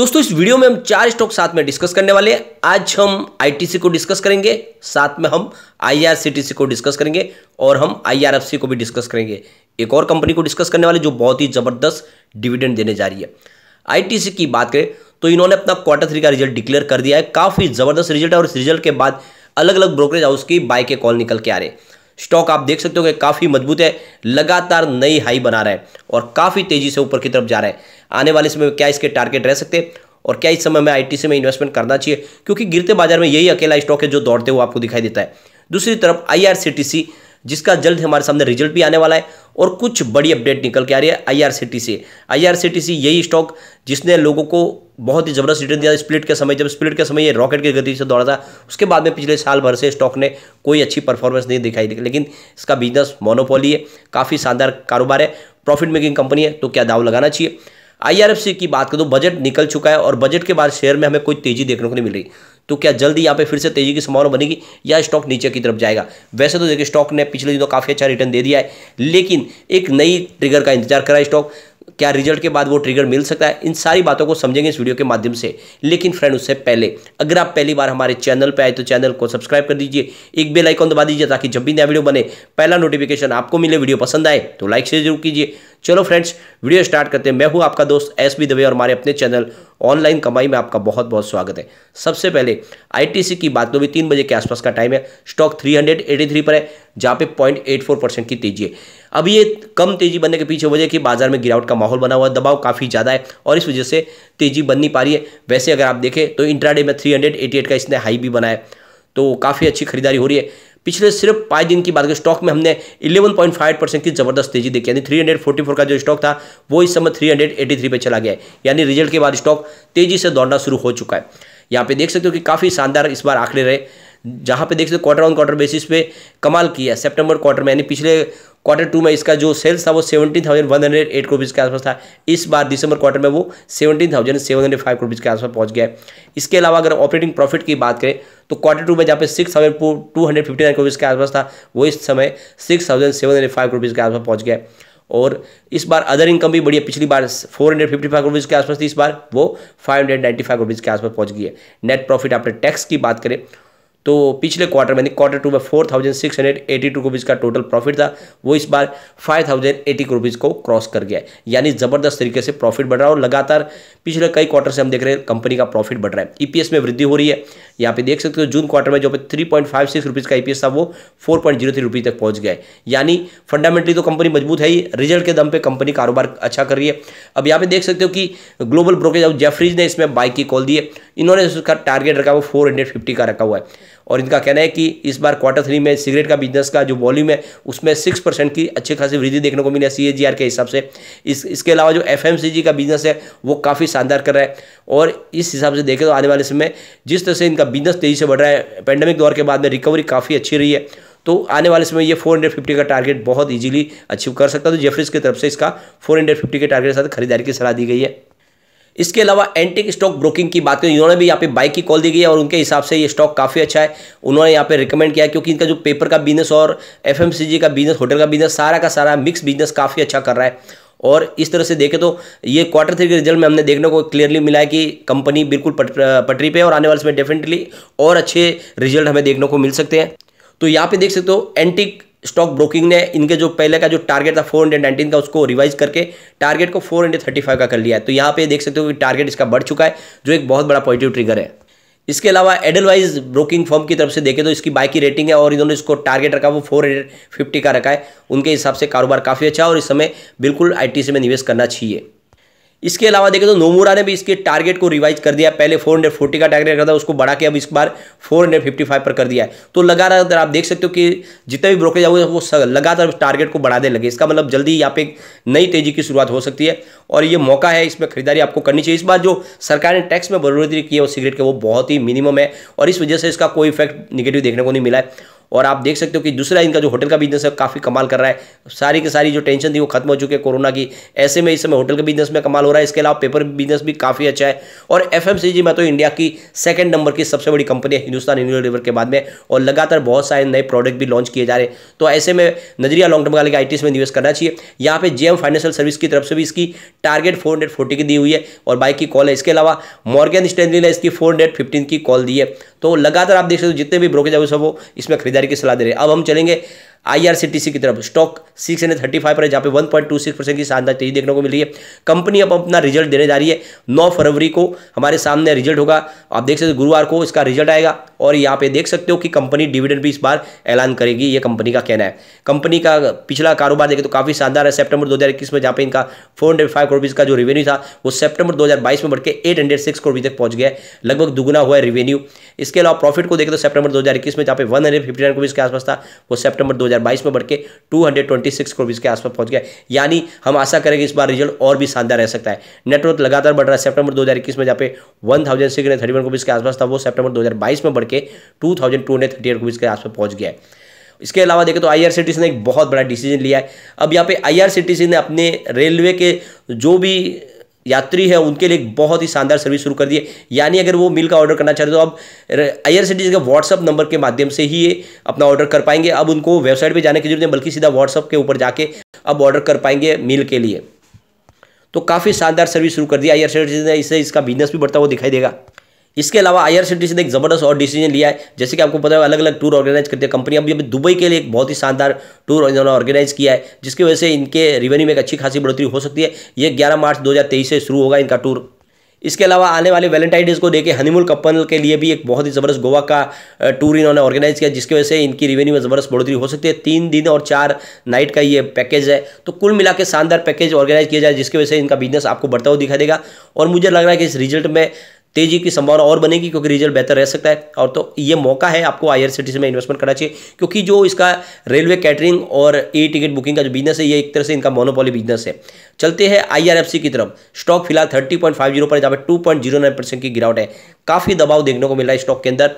दोस्तों इस वीडियो में हम चार स्टॉक साथ में डिस्कस करने वाले हैं आज हम आईटीसी को डिस्कस करेंगे साथ में हम आईआरसीटीसी को डिस्कस करेंगे और हम आईआरएफसी को भी डिस्कस करेंगे एक और कंपनी को डिस्कस करने वाले जो बहुत ही ज़बरदस्त डिविडेंड देने जा रही है आईटीसी की बात करें तो इन्होंने अपना क्वार्टर थ्री का रिजल्ट डिक्लेयर कर दिया है काफ़ी ज़बरदस्त रिजल्ट है और इस रिजल्ट के बाद अलग अलग ब्रोकरेज हाउस की बाय के कॉल निकल के आ रहे हैं स्टॉक आप देख सकते हो कि काफ़ी मजबूत है लगातार नई हाई बना रहा है और काफ़ी तेज़ी से ऊपर की तरफ जा रहा है आने वाले समय में क्या इसके टारगेट रह सकते हैं और क्या इस समय में आई में इन्वेस्टमेंट करना चाहिए क्योंकि गिरते बाजार में यही अकेला स्टॉक है जो दौड़ते हुए आपको दिखाई देता है दूसरी तरफ आई जिसका जल्द हमारे सामने रिजल्ट भी आने वाला है और कुछ बड़ी अपडेट निकल के आ रही है सी टी आईआरसीटीसी यही स्टॉक जिसने लोगों को बहुत ही ज़बरदस्त रिटर्न दिया स्प्लिट के समय जब स्प्लिट के समय ये रॉकेट की गति से दौड़ा था उसके बाद में पिछले साल भर से स्टॉक ने कोई अच्छी परफॉर्मेंस नहीं दिखाई दी लेकिन इसका बिजनेस मोनोपोली है काफ़ी शानदार कारोबार है प्रॉफिट मेकिंग कंपनी है तो क्या दाव लगाना चाहिए आईआरएफसी की बात करें तो बजट निकल चुका है और बजट के बाद शेयर में हमें कोई तेजी देखने को नहीं मिल रही तो क्या जल्दी यहाँ पे फिर से तेजी की संभावना बनेगी या स्टॉक नीचे की तरफ जाएगा वैसे तो देखिए स्टॉक ने पिछले दिनों काफ़ी अच्छा रिटर्न दे दिया है लेकिन एक नई ट्रिगर का इंतजार करा स्टॉक क्या रिजल्ट के बाद वो ट्रिगर मिल सकता है इन सारी बातों को समझेंगे इस वीडियो के माध्यम से लेकिन फ्रेंड उससे पहले अगर आप पहली बार हमारे चैनल पर आए तो चैनल को सब्सक्राइब कर दीजिए एक बेल आइकॉन दबा दीजिए ताकि जब भी नया वीडियो बने पहला नोटिफिकेशन आपको मिले वीडियो पसंद आए तो लाइक शेयर जरूर कीजिए चलो फ्रेंड्स वीडियो स्टार्ट करते हैं मैं हूं आपका दोस्त एस बी दवे और हमारे अपने चैनल ऑनलाइन कमाई में आपका बहुत बहुत स्वागत है सबसे पहले आईटीसी की बात तो भी तीन बजे के आसपास का टाइम है स्टॉक 383 पर है जहाँ पे 0.84 परसेंट की तेजी है अब ये कम तेजी बनने के पीछे वजह कि बाजार में गिरावट का माहौल बना हुआ है दबाव काफ़ी ज़्यादा है और इस वजह से तेजी बन नहीं पा रही है वैसे अगर आप देखें तो इंट्राडे में थ्री का इसने हाई भी बनाया तो काफ़ी अच्छी खरीदारी हो रही है पिछले सिर्फ पाँच दिन की बात करें स्टॉक में हमने 11.5 परसेंट की जबरदस्त तेजी देखी यानी 344 का जो स्टॉक था वो इस समय 383 पे चला गया है यानी रिजल्ट के बाद स्टॉक तेजी से दौड़ना शुरू हो चुका है यहाँ पे देख सकते हो कि काफ़ी शानदार इस बार आंकड़े रहे जहाँ पे देख सकते क्वार्टर ऑन क्वार्टर बेसिस पे कमाल किया सितंबर क्वार्टर में यानी पिछले क्वार्टर टू में इसका जो सेल्स था वो seventeen thousand one hundred eight rupees के आसपास था इस बार दिसंबर क्वार्टर में वो seventeen thousand seven hundred five rupees के आसपास पहुंच गया है इसके अलावा अगर ऑपरेटिंग प्रॉफिट की बात करें तो क्वार्टर टू में जहाँ पे six thousand two hundred fifty nine के आसपास था वो इस समय six thousand seven hundred five के आसपास पहुँच गया और इस बार अदर इनकम भी बढ़ी है पिछली बार four hundred fifty five rupees के आसपास थी इस बार वो five hundred ninety five rupees के आसपास पहुंच गई है नेट प्रॉफिट आपने टैक्स की बात करें तो पिछले क्वार्टर में क्वार्टर टू में four thousand six hundred eighty two rupees का टोटल प्रॉफिट था वो इस बार फाइव थाउजेंड एटी रुपीज़ को क्रॉस कर गया है यानी ज़बरदस्त तरीके से प्रॉफिट बढ़ रहा है और लगातार पिछले कई क्वार्टर से हम देख रहे हैं कंपनी का प्रॉफिट बढ़ रहा है ईपीएस e में वृद्धि हो रही है यहाँ पे देख सकते हो जून क्वार्टर में जो three point five six rupees का ईपीएस e था वो four point zero three rupees तक पहुँच गया है यानी फंडामेंटली तो कंपनी मजबूत है ही रिजल्ट के दम पर कंपनी कारोबार अच्छा कर रही है अब यहाँ पे देख सकते हो कि ग्लोबल ब्रोकेज हाउस ने इसमें बाइक की कॉल दी है इन्होंने उसका टारगेट रखा वो फोर हंड्रेड फिफ्टी का रखा हुआ है और इनका कहना है कि इस बार क्वार्टर थ्री में सिगरेट का बिजनेस का जो वॉल्यूम है उसमें सिक्स परसेंट की अच्छी खासी वृद्धि देखने को मिली है सी के हिसाब से इस इसके अलावा जो एफ का बिजनेस है वो काफ़ी शानदार कर रहा है और इस हिसाब से देखें तो आने वाले समय जिस तरह से इनका बिजनेस तेज़ी से बढ़ रहा है पैंडेमिक दौर के बाद में रिकवरी काफ़ी अच्छी रही है तो आने वाले समय ये 450 का टारगेट बहुत इजीली अचीव कर सकता है तो जेफरीज की तरफ से इसका 450 के टारगेट के साथ खरीदारी की सलाह दी गई है इसके अलावा एंटिक स्टॉक ब्रोकिंग की बात करें इन्होंने भी यहाँ पे बाइक की कॉल दी गई है और उनके हिसाब से ये स्टॉक काफ़ी अच्छा है उन्होंने यहाँ पे रिकमेंड किया क्योंकि इनका जो पेपर का बिजनेस और एफएमसीजी का बिजनेस होटल का बिजनेस सारा का सारा मिक्स बिजनेस काफ़ी अच्छा कर रहा है और इस तरह से देखें तो ये क्वार्टर थ्री के रिजल्ट में हमने देखने को क्लियरली मिला है कि कंपनी बिल्कुल पट, पटरी पर और आने वाले समय डेफिनेटली और अच्छे रिजल्ट हमें देखने को मिल सकते हैं तो यहाँ पे देख सकते हो एंटिक स्टॉक ब्रोकिंग ने इनके जो पहले का जो टारगेट था फोर हंड्रेड नाइनटीन का उसको रिवाइज करके टारगेट को फोर हंड्रेड थर्टी फाइव का कर लिया है तो यहाँ पे देख सकते हो कि टारगेट इसका बढ़ चुका है जो एक बहुत बड़ा पॉजिटिव ट्रिगर है इसके अलावा एडलवाइज ब्रोकिंग फॉर्म की तरफ से देखें तो इसकी बाइक की रेटिंग है और इन्होंने इसको टारगेट रखा वो फोर हंड्रेड फिफ्टी का रखा है उनके हिसाब से कारोबार काफ़ी अच्छा है और इस समय बिल्कुल आई में निवेश करना चाहिए इसके अलावा देखें तो नोमूरा ने भी इसके टारगेट को रिवाइज कर दिया पहले 440 का टारगेट था उसको बढ़ा के अब इस बार 455 पर कर दिया है तो लगातार आप देख सकते हो कि जितने भी ब्रोकेज आओगे वो लगातार टारगेट को बढ़ाने लगे इसका मतलब जल्दी यहाँ पे नई तेजी की शुरुआत हो सकती है और ये मौका है इसमें खरीदारी आपको करनी चाहिए इस बार जो सरकार ने टैक्स में बढ़ोतरी की है और सिगरेट के वो बहुत ही मिनिमम है और इस वजह से इसका कोई इफेक्ट निगेटिव देखने को नहीं मिला है और आप देख सकते हो कि दूसरा इनका जो होटल का बिजनेस है काफ़ी कमाल कर रहा है सारी की सारी जो टेंशन थी वो खत्म हो चुकी है कोरोना की ऐसे में इस समय होटल का बिजनेस में कमाल हो रहा है इसके अलावा पेपर बिजनेस भी काफ़ी अच्छा है और एफ में तो इंडिया की सेकेंड नंबर की सबसे बड़ी कंपनी है हिंदुस्तान रिवर के बाद में और लगातार बहुत सारे नए प्रोडक्ट भी लॉन्च किए जा रहे हैं तो ऐसे में नजरिया लॉन्ग टर्म वाले आई टी में निवेश करना चाहिए यहाँ पे जे फाइनेंशियल सर्विस की तरफ से भी इसकी टारगेट फोर की दी हुई है और बाइक की कॉल है इसके अलावा मॉर्गन स्टैंडली ने इसकी फोर की कॉल दी है तो लगातार आप देख सकते हो जितने भी ब्रोकेज हाउस है वो इसमें खरीदा खरीदारी की सलाह दे रहे हैं अब हम चलेंगे आईआरसीटीसी की तरफ stock six hundred thirty five पर जहाँ पे one point two six percent की शानदार तेजी देखने को मिल रही है कंपनी अब अपना रिजल्ट देने जा रही है नौ फरवरी को हमारे सामने रिजल्ट होगा आप देख सकते हो गुरुवार को इसका रिजल्ट आएगा और यहाँ पे देख सकते हो कि कंपनी डिविडेंड भी इस बार ऐलान करेगी ये कंपनी का कहना है कंपनी का पिछला कारोबार देखें तो काफ़ी शानदार है सेप्टेम्बर दो में जहाँ पे इनका फोर हंड्रेड फाइव करोड़ का जो रेवेन्यू था वो सेप्टेम्बर दो में बढ़ के एट हंड्रेड सिक्स करोड़ तक पहुंच गया लगभग दुगुना हुआ है रेवेन्यू इसके अलावा प्रॉफिट को देखें तो सेप्टेम्बर दो में जहाँ पे one hundred fifty nine crore के आसपास था वो सेप्टेम्बर दो 2022 में बढ़ के 226 करोड़ के आसपास पहुंच गया यानी हम आशा करेंगे इस बार रिजल्ट और भी शानदार रह सकता है नेटवर्थ लगातार बढ़ रहा है सेप्टेबर दो में जहाँ पे थाउजेंड सिक्स के आसपास था वो सेप्टेबर दो में बढ़ के टू के आसपास पहुंच गया है इसके अलावा देखें तो आईआरसीटीसी ने एक बहुत बड़ा डिसीजन लिया है अब यहाँ पे आईआरसीटीसी ने अपने रेलवे के जो भी यात्री है उनके लिए बहुत ही शानदार सर्विस शुरू कर दी है यानी अगर वो मिल का ऑर्डर करना चाहते तो अब आई सिटीज़ के व्हाट्सअप नंबर के माध्यम से ही ये अपना ऑर्डर कर पाएंगे अब उनको वेबसाइट पे जाने की जरूरत नहीं बल्कि सीधा व्हाट्सअप के ऊपर जाके अब ऑर्डर कर पाएंगे मिल के लिए तो काफ़ी शानदार सर्विस शुरू कर दिया आई सिटीज़ ने इससे इसका बिजनेस भी बढ़ता हुआ दिखाई देगा इसके अलावा आईआरसीटीसी ने एक जबरदस्त और डिसीजन लिया है जैसे कि आपको पता है अलग अलग टूर ऑर्गेनाइज करती है कंपनी अभी अभी दुबई के लिए एक बहुत ही शानदार टूर इन्होंने ऑर्गेनाइज किया है जिसकी वजह से इनके रेवेन्यू में एक अच्छी खासी बढ़ोतरी हो सकती है ये ग्यारह मार्च दो से शुरू होगा इनका टूर इसके अलावा आने वाले वैलेंटाइन डेज को देखे हनीमून कपल के लिए भी एक बहुत ही ज़बरदस्त गोवा का टूर इन्होंने ऑर्गेनाइज किया जिसकी वजह से इनकी रेवेन्यू में ज़बरदस्त बढ़ोतरी हो सकती है तीन दिन और चार नाइट का ये पैकेज है तो कुल मिला के शानदार पैकेज ऑर्गेनाइज किया जाए जिसकी वजह से इनका बिजनेस आपको बढ़ता हुआ दिखाई देगा और मुझे लग रहा है कि इस रिजल्ट में तेजी की संभावना और बनेगी क्योंकि रिजल्ट बेहतर रह सकता है और तो ये मौका है आपको आई आईआरसीटीसी में इन्वेस्टमेंट करना चाहिए क्योंकि जो इसका रेलवे कैटरिंग और ए टिकट बुकिंग का जो बिजनेस है ये एक तरह से इनका मोनोपोली बिजनेस है चलते हैं सी की तरफ स्टॉक फिलहाल थर्टी पॉइंट फाइव जीरो पर जहाँ पर two point zero nine percent की गिरावट है काफ़ी दबाव देखने को मिला है स्टॉक के अंदर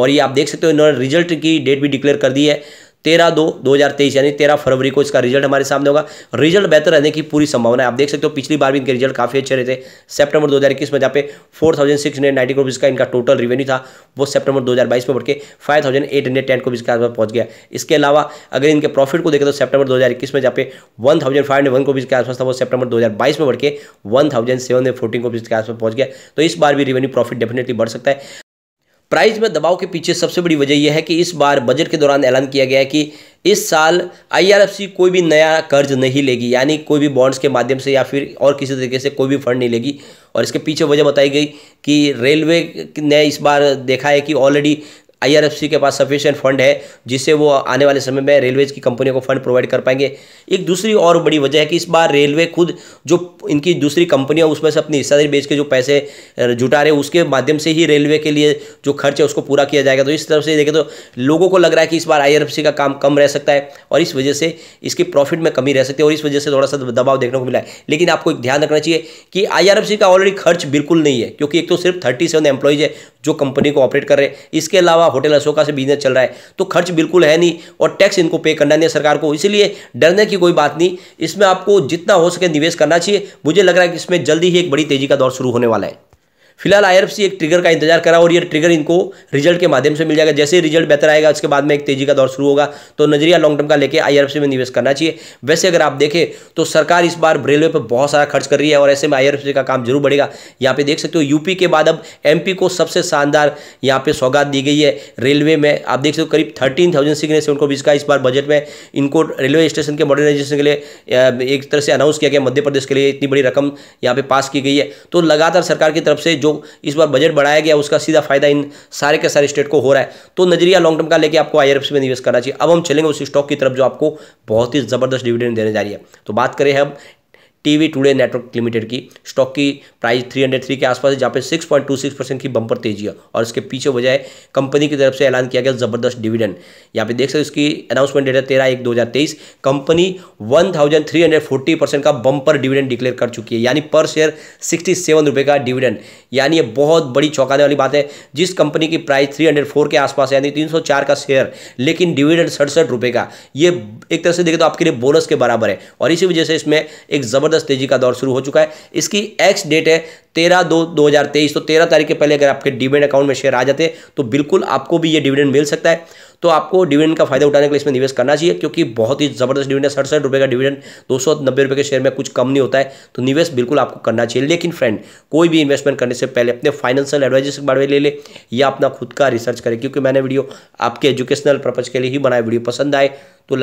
और ये आप देख सकते हो इन्होंने रिजल्ट की डेट भी डिक्लेयर कर दी है तेरह दो दो हज़ार तेईस यानी तेरह फरवरी को इसका रिजल्ट हमारे सामने होगा रिजल्ट बेहतर रहने की पूरी संभावना है आप देख सकते हो पिछली बार भी इनके रिजल्ट काफ़ी अच्छे रहे थे दो हज़ार इक्कीस में जहाँ पे four thousand six hundred ninety rupees का इनका टोटल रेवेन्यू था वो दो हज़ार बाईस में बढ़ के five thousand eight hundred ten rupees के आसपास पहुंच गया इसके अलावा अगर इनके प्रॉफिट को देखें तो दो हज़ार इक्कीस में जहाँ पे one thousand five hundred one rupees के आसपास था वो सेप्टेम्बर दो हजार बाईस में बढ़ के one thousand seven hundred fourteen rupees के आसपास पहुंच गया तो इस बार भी रेवेन्यू प्रॉफिट डेफिनेटली बढ़ सकता है प्राइस में दबाव के पीछे सबसे बड़ी वजह यह है कि इस बार बजट के दौरान ऐलान किया गया है कि इस साल आईआरएफसी कोई भी नया कर्ज नहीं लेगी यानी कोई भी बॉन्ड्स के माध्यम से या फिर और किसी तरीके से कोई भी फंड नहीं लेगी और इसके पीछे वजह बताई गई कि रेलवे ने इस बार देखा है कि ऑलरेडी आईआरएफसी के पास सफिशियंट फंड है जिससे वो आने वाले समय में रेलवेज की कंपनियों को फंड प्रोवाइड कर पाएंगे एक दूसरी और बड़ी वजह है कि इस बार रेलवे खुद जो इनकी दूसरी कंपनियां उसमें से अपनी हिस्सेदारी बेच के जो पैसे जुटा रहे उसके माध्यम से ही रेलवे के लिए जो खर्च है उसको पूरा किया जाएगा तो इस तरफ से देखें तो लोगों को लग रहा है कि इस बार आई का काम कम रह सकता है और इस वजह से इसके प्रॉफिट में कमी रह सकती है और इस वजह से थोड़ा सा दबाव देखने को मिला है लेकिन आपको एक ध्यान रखना चाहिए कि आई का ऑलरेडी खर्च बिल्कुल नहीं है क्योंकि एक तो सिर्फ थर्टी सेवन है जो कंपनी को ऑपरेट कर रहे हैं इसके अलावा होटल अशोका से बिजनेस चल रहा है तो खर्च बिल्कुल है नहीं और टैक्स इनको पे करना नहीं है सरकार को इसलिए डरने की कोई बात नहीं इसमें आपको जितना हो सके निवेश करना चाहिए मुझे लग रहा है कि इसमें जल्दी ही एक बड़ी तेजी का दौर शुरू होने वाला है फिलहाल आई एक ट्रिगर का इंतजार करा और ये ट्रिगर इनको रिजल्ट के माध्यम से मिल जाएगा जैसे ही रिजल्ट बेहतर आएगा उसके बाद में एक तेजी का दौर शुरू होगा तो नजरिया लॉन्ग टर्म का लेके आई में निवेश करना चाहिए वैसे अगर आप देखें तो सरकार इस बार रेलवे पर बहुत सारा खर्च कर रही है और ऐसे में आई का काम जरूर बढ़ेगा यहाँ पे देख सकते हो यूपी के बाद अब एम को सबसे शानदार यहाँ पे सौगात दी गई है रेलवे में आप देख सकते हो करीब थर्टीन थाउजेंड सिक्स उनको बीस का इस बार बजट में इनको रेलवे स्टेशन के मॉडर्नाइजेशन के लिए एक तरह से अनाउंस किया गया मध्य प्रदेश के लिए इतनी बड़ी रकम यहाँ पे पास की गई है तो लगातार सरकार की तरफ से जो इस बार बजट बढ़ाया गया उसका सीधा फायदा इन सारे के सारे स्टेट को हो रहा है तो नजरिया लॉन्ग टर्म का लेके आपको आई में निवेश करना चाहिए अब हम चलेंगे उस स्टॉक की तरफ जो आपको बहुत ही ज़बरदस्त डिविडेंड देने जा रही है तो बात करें हम टीवी टुडे नेटवर्क लिमिटेड की स्टॉक की प्राइस 303 के आसपास है जहाँ पे 6.26 परसेंट की बंपर तेजी है और इसके पीछे वजह है कंपनी की तरफ से ऐलान किया गया जबरदस्त डिविडेंड यहाँ पे देख सकते इसकी अनाउंसमेंट डेट है तेरह एक दो कंपनी 1340 परसेंट का बंपर डिविडेंड डिक्लेयर कर चुकी है यानी पर शेयर सिक्सटी रुपये का डिविडेंड यानी ये बहुत बड़ी चौंकाने वाली बात है जिस कंपनी की प्राइस थ्री के आसपास यानी तीन का शेयर लेकिन डिविडेंड सड़सठ का ये एक तरह से देखे तो आपके लिए बोनस के बराबर है और इसी वजह से इसमें एक जबरदस्त ज़बरदस्त तेजी का दौर शुरू हो चुका है इसकी एक्स डेट है तेरह दो दो हज़ार तेईस तो तेरह तारीख के पहले अगर आपके डिविडेंड अकाउंट में शेयर आ जाते तो बिल्कुल आपको भी ये डिविडेंड मिल सकता है तो आपको डिविडेंड का फायदा उठाने के लिए इसमें निवेश करना चाहिए क्योंकि बहुत ही ज़बरदस्त डिविडेंड सड़सठ रुपये का डिविडेंड दो सौ नब्बे रुपये के शेयर में कुछ कम नहीं होता है तो निवेश बिल्कुल आपको करना चाहिए लेकिन फ्रेंड कोई भी इन्वेस्टमेंट करने से पहले अपने फाइनेंशियल एडवाइजर्स के बारे में ले ले या अपना खुद का रिसर्च करें क्योंकि मैंने वीडियो आपके एजुकेशनल पर्पज़ के लिए ही बनाया वीडियो पसंद आए तो